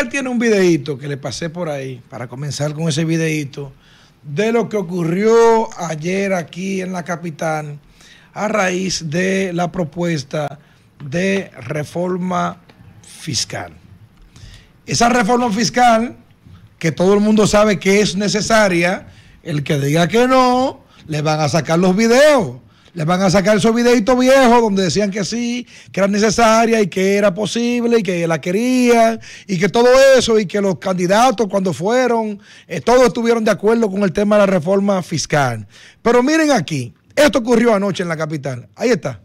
él tiene un videito que le pasé por ahí, para comenzar con ese videíto, de lo que ocurrió ayer aquí en la capital a raíz de la propuesta de reforma fiscal. Esa reforma fiscal, que todo el mundo sabe que es necesaria, el que diga que no, le van a sacar los videos les van a sacar esos videitos viejos donde decían que sí, que era necesaria y que era posible y que la querían y que todo eso y que los candidatos cuando fueron, eh, todos estuvieron de acuerdo con el tema de la reforma fiscal. Pero miren aquí, esto ocurrió anoche en la capital. Ahí está.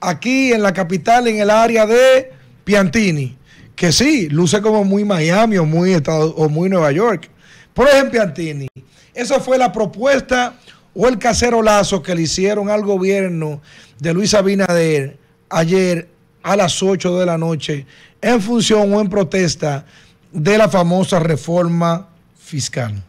aquí en la capital, en el área de Piantini, que sí, luce como muy Miami o muy, o muy Nueva York. por ejemplo Piantini. Esa fue la propuesta o el casero que le hicieron al gobierno de Luis Abinader ayer a las 8 de la noche en función o en protesta de la famosa reforma fiscal.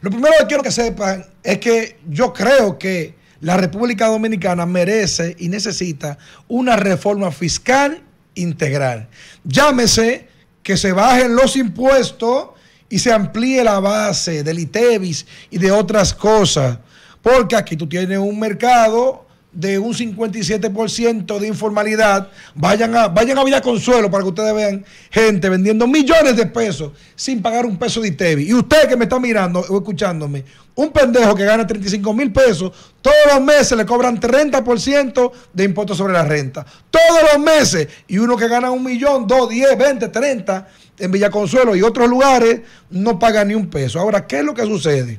Lo primero que quiero que sepan es que yo creo que la República Dominicana merece y necesita una reforma fiscal integral. Llámese que se bajen los impuestos y se amplíe la base del ITEVIS y de otras cosas. Porque aquí tú tienes un mercado de un 57% de informalidad. Vayan a, vayan a Villa Consuelo para que ustedes vean gente vendiendo millones de pesos sin pagar un peso de ITEVI. Y usted que me está mirando o escuchándome, un pendejo que gana 35 mil pesos, todos los meses le cobran 30% de impuestos sobre la renta. Todos los meses. Y uno que gana un millón, dos, diez, veinte, treinta en Villa Consuelo y otros lugares no paga ni un peso. Ahora, ¿qué es lo que sucede?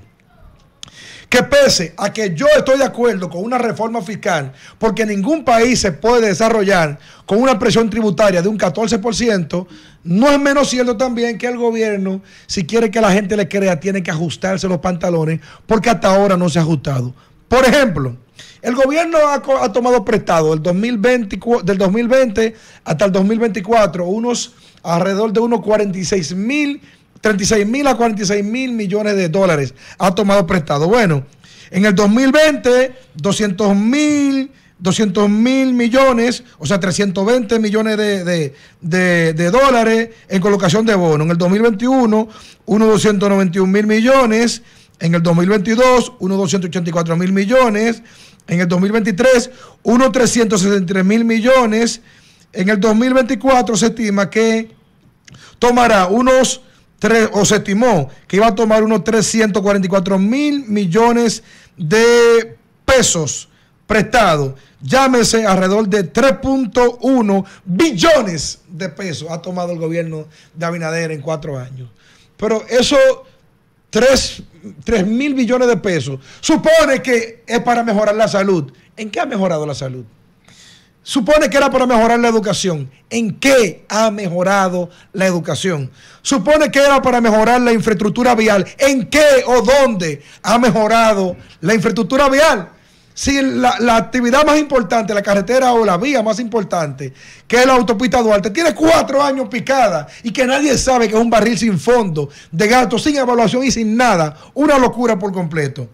que pese a que yo estoy de acuerdo con una reforma fiscal, porque ningún país se puede desarrollar con una presión tributaria de un 14%, no es menos cierto también que el gobierno, si quiere que la gente le crea, tiene que ajustarse los pantalones, porque hasta ahora no se ha ajustado. Por ejemplo, el gobierno ha, tomado prestado del 2020, del 2020 hasta el 2024 unos alrededor de unos 46 mil 36 mil a 46 mil millones de dólares ha tomado prestado. Bueno, en el 2020, 200 mil. 200 mil millones, o sea, 320 millones de, dólares en colocación de bono. En el 2021, unos 291 mil millones. En el 2022, unos mil millones. En el 2023, unos mil millones. En el 2024 se estima que tomará unos o se estimó que iba a tomar unos 344 mil millones de pesos prestados. Llámese alrededor de 3.1 billones de pesos ha tomado el gobierno de Abinader en cuatro años. Pero eso 3, mil billones de pesos supone que es para mejorar la salud. ¿En qué ha mejorado la salud? Supone que era para mejorar la educación. ¿En qué ha mejorado la educación? Supone que era para mejorar la infraestructura vial. ¿En qué o dónde ha mejorado la infraestructura vial? Si la, actividad más importante, la carretera o la vía más importante, que es la autopista Duarte, tiene cuatro años picada y que nadie sabe que es un barril sin fondo, de gato, sin evaluación y sin nada, una locura por completo.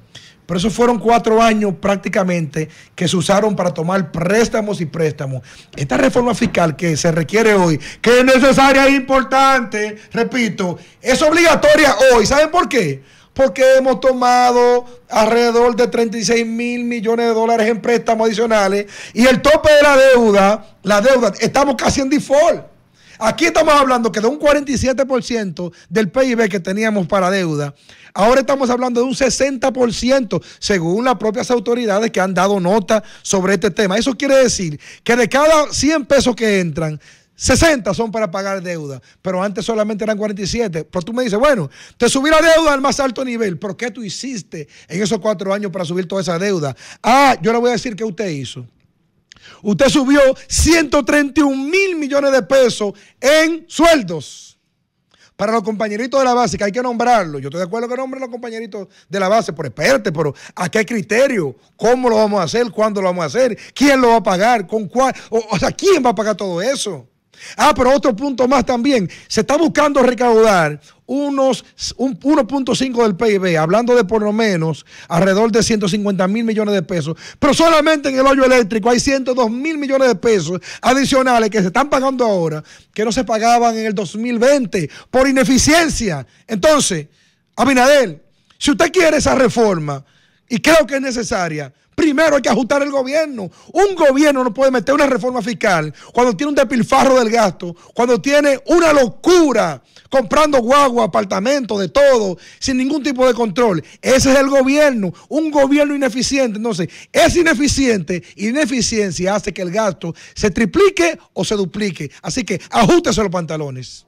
Pero esos fueron cuatro años prácticamente que se usaron para tomar préstamos y préstamos. Esta reforma fiscal que se requiere hoy, que es necesaria e importante, repito, es obligatoria hoy. ¿Saben por qué? Porque hemos tomado alrededor de 36 mil millones de dólares en préstamos adicionales y el tope de la deuda, la deuda, estamos casi en default. Aquí estamos hablando que de un 47% del PIB que teníamos para deuda, ahora estamos hablando de un 60%, según las propias autoridades que han dado nota sobre este tema. Eso quiere decir que de cada 100 pesos que entran, 60 son para pagar deuda, pero antes solamente eran 47. Pero tú me dices, bueno, te subí la deuda al más alto nivel, ¿Por ¿qué tú hiciste en esos cuatro años para subir toda esa deuda? Ah, yo le voy a decir qué usted hizo. Usted subió 131 mil millones de pesos en sueldos. Para los compañeritos de la base, que hay que nombrarlo. Yo estoy de acuerdo que nombren los compañeritos de la base, pero espérate, pero ¿a qué criterio? ¿Cómo lo vamos a hacer? ¿Cuándo lo vamos a hacer? ¿Quién lo va a pagar? ¿Con cuál? o sea, ¿quién va a pagar todo eso? Ah, pero otro punto más también. Se está buscando recaudar unos un 1.5 del PIB, hablando de por lo menos alrededor de 150 mil millones de pesos, pero solamente en el hoyo eléctrico hay 102 mil millones de pesos adicionales que se están pagando ahora, que no se pagaban en el 2020 por ineficiencia. Entonces, Abinadel, si usted quiere esa reforma, y creo que es necesaria. Primero hay que ajustar el gobierno. Un gobierno no puede meter una reforma fiscal cuando tiene un despilfarro del gasto, cuando tiene una locura comprando guagua, apartamentos, de todo, sin ningún tipo de control. Ese es el gobierno, un gobierno ineficiente. Entonces, es ineficiente ineficiencia hace que el gasto se triplique o se duplique. Así que ajustese los pantalones.